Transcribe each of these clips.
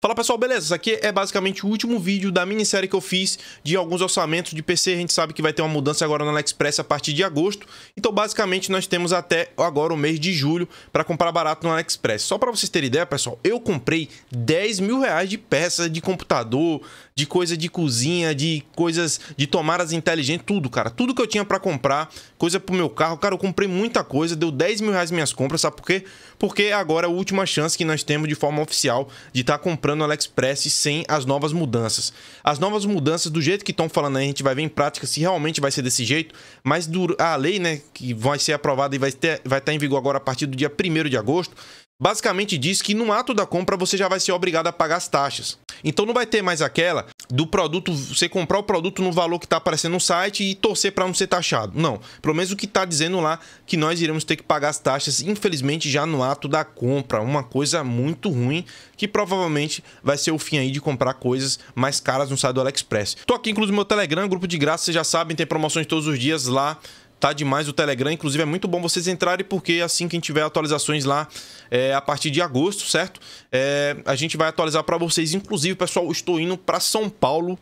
Fala pessoal, beleza? Isso aqui é basicamente o último vídeo da minissérie que eu fiz de alguns orçamentos de PC. A gente sabe que vai ter uma mudança agora no AliExpress a partir de agosto. Então basicamente nós temos até agora o mês de julho para comprar barato no AliExpress. Só para vocês terem ideia, pessoal, eu comprei 10 mil reais de peça de computador, de coisa de cozinha, de coisas de tomadas inteligentes, tudo, cara. Tudo que eu tinha para comprar, coisa pro meu carro. Cara, eu comprei muita coisa, deu 10 mil reais minhas compras, sabe por quê? Porque agora é a última chance que nós temos de forma oficial de estar tá comprando comprando no AliExpress sem as novas mudanças. As novas mudanças, do jeito que estão falando aí, a gente vai ver em prática se realmente vai ser desse jeito, mas a lei, né, que vai ser aprovada e vai, ter, vai estar tá em vigor agora a partir do dia 1 de agosto, basicamente diz que no ato da compra você já vai ser obrigado a pagar as taxas. Então não vai ter mais aquela do produto, você comprar o produto no valor que está aparecendo no site e torcer para não ser taxado. Não. Pelo menos o que está dizendo lá que nós iremos ter que pagar as taxas, infelizmente, já no ato da compra. Uma coisa muito ruim que provavelmente vai ser o fim aí de comprar coisas mais caras no site do AliExpress. Tô aqui inclusive no meu Telegram, grupo de graça, vocês já sabem, tem promoções todos os dias lá. Tá demais o Telegram, inclusive é muito bom vocês entrarem, porque é assim que tiver atualizações lá é, a partir de agosto, certo? É, a gente vai atualizar para vocês. Inclusive, pessoal, estou indo para São Paulo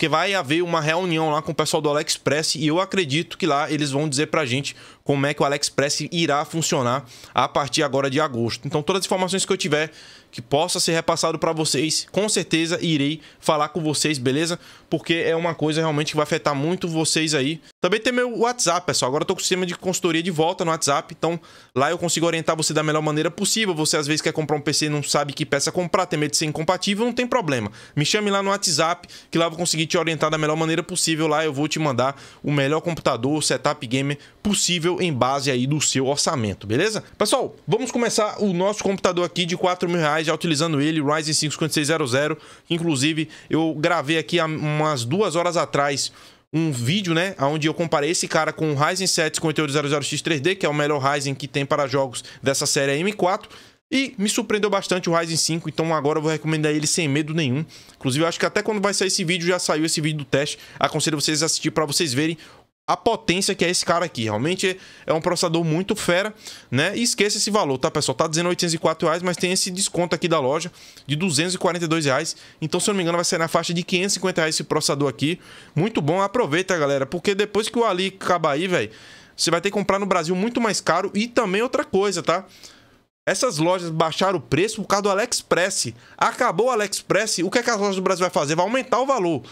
porque vai haver uma reunião lá com o pessoal do AliExpress e eu acredito que lá eles vão dizer pra gente como é que o AliExpress irá funcionar a partir agora de agosto. Então todas as informações que eu tiver que possa ser repassado para vocês, com certeza irei falar com vocês, beleza? Porque é uma coisa realmente que vai afetar muito vocês aí. Também tem meu WhatsApp, pessoal. Agora eu tô com o sistema de consultoria de volta no WhatsApp, então lá eu consigo orientar você da melhor maneira possível. Você às vezes quer comprar um PC e não sabe que peça comprar, tem medo de ser incompatível, não tem problema. Me chame lá no WhatsApp, que lá eu vou conseguir te orientar da melhor maneira possível lá. Eu vou te mandar o melhor computador, setup gamer possível em base aí do seu orçamento, beleza? Pessoal, vamos começar o nosso computador aqui de 4 mil reais, já utilizando ele, Ryzen 5 5600. Inclusive, eu gravei aqui há umas duas horas atrás um vídeo, né, onde eu comparei esse cara com o Ryzen 7 5800X3D, que é o melhor Ryzen que tem para jogos dessa série M4. E me surpreendeu bastante o Ryzen 5, então agora eu vou recomendar ele sem medo nenhum. Inclusive, eu acho que até quando vai sair esse vídeo, já saiu esse vídeo do teste. Aconselho vocês a assistir para vocês verem a potência que é esse cara aqui. Realmente é um processador muito fera, né? E esqueça esse valor, tá, pessoal? Tá dizendo 804 reais, mas tem esse desconto aqui da loja de 242 reais. Então, se eu não me engano, vai ser na faixa de 550 reais esse processador aqui. Muito bom, aproveita, galera, porque depois que o Ali acabar aí, velho, você vai ter que comprar no Brasil muito mais caro. E também outra coisa, tá? Essas lojas baixaram o preço por causa do AliExpress. Acabou o AliExpress, o que, é que as lojas do Brasil vai fazer? Vai aumentar o valor.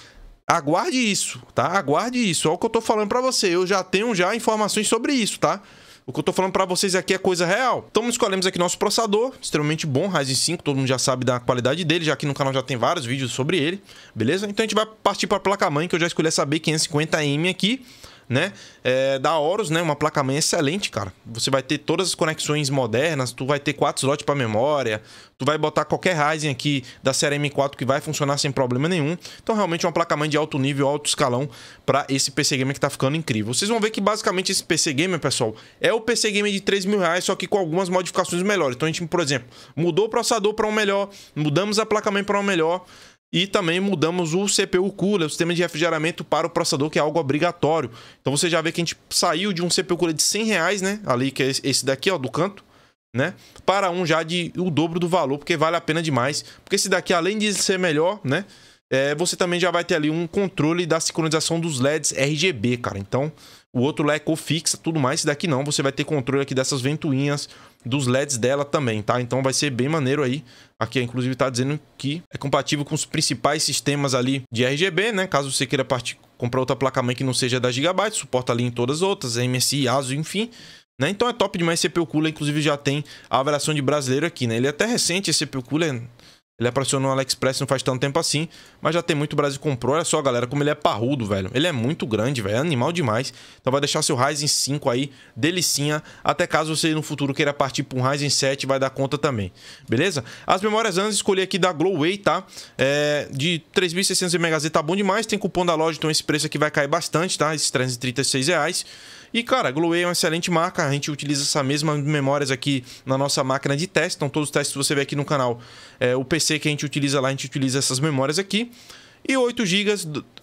Aguarde isso, tá? Aguarde isso. Olha é o que eu tô falando para você. Eu já tenho já informações sobre isso, tá? O que eu tô falando para vocês aqui é coisa real. Então escolhemos aqui nosso processador, extremamente bom, Ryzen 5, todo mundo já sabe da qualidade dele, já aqui no canal já tem vários vídeos sobre ele, beleza? Então a gente vai partir para a placa-mãe, que eu já escolhi essa B550M aqui né? É, da Horus, né? Uma placa mãe excelente, cara. Você vai ter todas as conexões modernas, tu vai ter quatro slots para memória, tu vai botar qualquer Ryzen aqui da série M4 que vai funcionar sem problema nenhum. Então, realmente é uma placa mãe de alto nível, alto escalão para esse PC gamer que tá ficando incrível. Vocês vão ver que basicamente esse PC gamer, pessoal, é o PC gamer de 3 mil reais, só que com algumas modificações melhores. Então, a gente, por exemplo, mudou o processador para um melhor, mudamos a placa mãe para um melhor. E também mudamos o CPU cooler, o sistema de refrigeramento para o processador, que é algo obrigatório. Então você já vê que a gente saiu de um CPU cooler de 100 reais, né? Ali, que é esse daqui, ó, do canto, né? Para um já de o dobro do valor, porque vale a pena demais. Porque esse daqui, além de ser melhor, né? é, você também já vai ter ali um controle da sincronização dos LEDs RGB, cara. Então, o outro é cofixa, tudo mais. Esse daqui não, você vai ter controle aqui dessas ventoinhas, dos LEDs dela também, tá? Então vai ser bem maneiro aí. Aqui, inclusive, tá dizendo que é compatível com os principais sistemas ali de RGB, né? Caso você queira partir, comprar outra placa-mãe que não seja da Gigabyte, suporta ali em todas as outras, MSI, ASUS, enfim. Né? Então é top demais CPU Cooler, inclusive já tem a avaliação de brasileiro aqui, né? Ele é até recente, esse CPU Cooler, ele apareceu no AliExpress não faz tanto tempo assim, mas já tem muito Brasil comprou. Olha só, galera, como ele é parrudo, velho. Ele é muito grande, velho. É animal demais. Então vai deixar seu Ryzen 5 aí, delicinha. Até caso você no futuro queira partir para um Ryzen 7, vai dar conta também. Beleza? As memórias antes escolhi aqui da Glowway, tá? É, de 3.600 MHz tá bom demais. Tem cupom da loja, então esse preço aqui vai cair bastante, tá? Esses 336 reais. E, cara, Gluey é uma excelente marca. A gente utiliza essas mesmas memórias aqui na nossa máquina de teste. Então, todos os testes que você vê aqui no canal, é, o PC que a gente utiliza lá, a gente utiliza essas memórias aqui. E 8 GB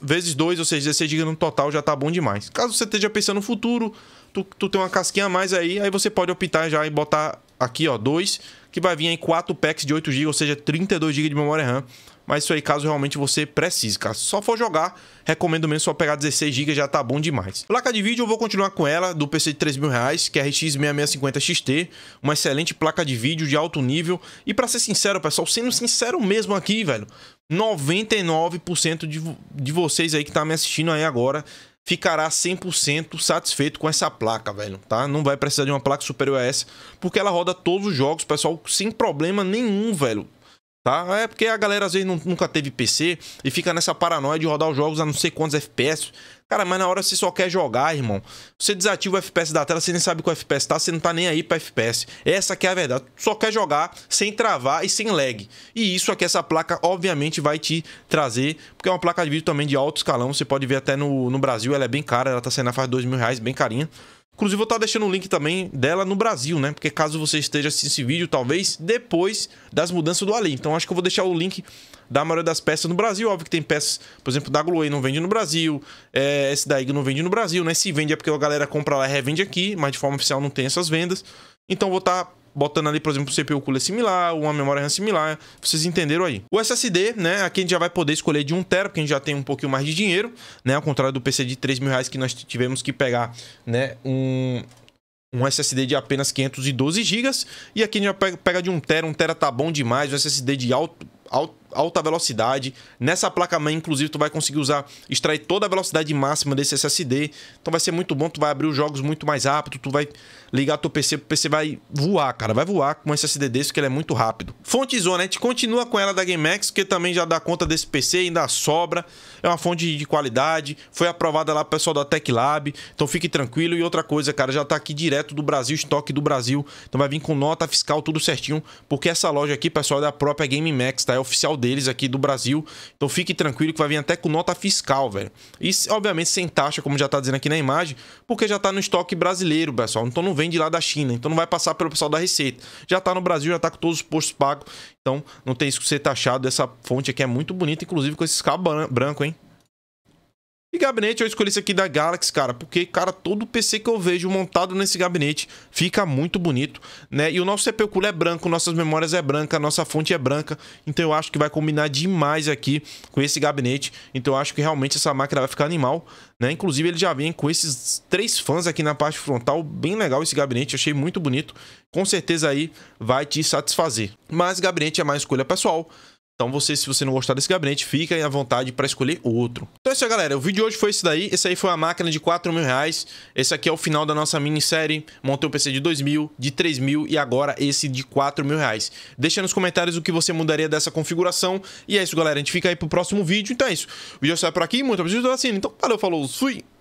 vezes 2, ou seja, 16 GB no total já tá bom demais. Caso você esteja pensando no futuro, tu, tu tem uma casquinha a mais aí, aí você pode optar já e botar aqui, ó, 2, que vai vir em 4 packs de 8 GB, ou seja, 32 GB de memória RAM. Mas isso aí, caso realmente você precise, cara. Se só for jogar, recomendo mesmo só pegar 16GB, já tá bom demais. Placa de vídeo, eu vou continuar com ela, do PC de 3 mil reais, que é RX 6650 XT. Uma excelente placa de vídeo de alto nível. E para ser sincero, pessoal, sendo sincero mesmo aqui, velho, 99% de, de vocês aí que tá me assistindo aí agora ficará 100% satisfeito com essa placa, velho, tá? Não vai precisar de uma placa superior a essa, porque ela roda todos os jogos, pessoal, sem problema nenhum, velho. Tá? É porque a galera às vezes não, nunca teve PC e fica nessa paranoia de rodar os jogos a não sei quantos FPS. Cara, mas na hora você só quer jogar, irmão. Você desativa o FPS da tela, você nem sabe qual FPS tá, você não tá nem aí pra FPS. Essa que é a verdade. Só quer jogar sem travar e sem lag. E isso aqui, essa placa, obviamente, vai te trazer, porque é uma placa de vídeo também de alto escalão. Você pode ver até no, no Brasil, ela é bem cara, ela tá saindo a faz dois mil reais, bem carinha. Inclusive, eu vou estar deixando o link também dela no Brasil, né? Porque caso você esteja assistindo esse vídeo, talvez depois das mudanças do Ali. Então, acho que eu vou deixar o link da maioria das peças no Brasil. Óbvio que tem peças, por exemplo, da Gloway não vende no Brasil, é, esse da IG não vende no Brasil, né? Se vende é porque a galera compra lá e revende aqui, mas de forma oficial não tem essas vendas. Então, vou estar tá botando ali, por exemplo, um CPU cooler similar, uma memória RAM similar, vocês entenderam aí. O SSD, né, aqui a gente já vai poder escolher de 1TB, porque a gente já tem um pouquinho mais de dinheiro, né, ao contrário do PC de 3 mil reais que nós tivemos que pegar, né, um, um SSD de apenas 512 GB, e aqui a gente vai pega, de 1TB, 1TB tá bom demais, um SSD de alto, alto alta velocidade. Nessa placa mãe, inclusive, tu vai conseguir usar, extrair toda a velocidade máxima desse SSD. Então vai ser muito bom, tu vai abrir os jogos muito mais rápido, tu vai ligar teu PC, o PC vai voar, cara, vai voar com um SSD desse que ele é muito rápido. Fonte Zona, a gente continua com ela da GameX, que também já dá conta desse PC, ainda sobra. É uma fonte de qualidade, foi aprovada lá pro pessoal da Tech Lab, então fique tranquilo. E outra coisa, cara, já tá aqui direto do Brasil, estoque do Brasil, então vai vir com nota fiscal tudo certinho, porque essa loja aqui, pessoal, é da própria GameMax, tá? É oficial dele deles aqui do Brasil. Então fique tranquilo que vai vir até com nota fiscal, velho. E obviamente sem taxa, como já tá dizendo aqui na imagem, porque já tá no estoque brasileiro, pessoal. Então não vende lá da China, então não vai passar pelo pessoal da Receita. Já tá no Brasil, já tá com todos os postos pagos. Então não tem isso que ser taxado. Essa fonte aqui é muito bonita, inclusive com esses cabo branco, hein? E gabinete, eu escolhi esse aqui da Galaxy, cara, porque, cara, todo PC que eu vejo montado nesse gabinete fica muito bonito, né? E o nosso CPU Cooler é branco, nossas memórias é branca, nossa fonte é branca, então eu acho que vai combinar demais aqui com esse gabinete, então eu acho que realmente essa máquina vai ficar animal, né? Inclusive ele já vem com esses três fãs aqui na parte frontal, bem legal esse gabinete, achei muito bonito, com certeza aí vai te satisfazer. Mas gabinete é mais escolha pessoal, então você, se você não gostar desse gabinete, fica à vontade para escolher outro. Então é isso aí, galera. O vídeo de hoje foi esse daí. Esse aí foi a máquina de 4 mil reais. Esse aqui é o final da nossa minissérie. Montei um PC de 2 mil, de 3 mil e agora esse de 4 mil reais. Deixa nos comentários o que você mudaria dessa configuração. E é isso, galera. A gente fica aí pro próximo vídeo. Então é isso. O vídeo sai por aqui. Muito obrigado, assina. Então valeu, falou, fui!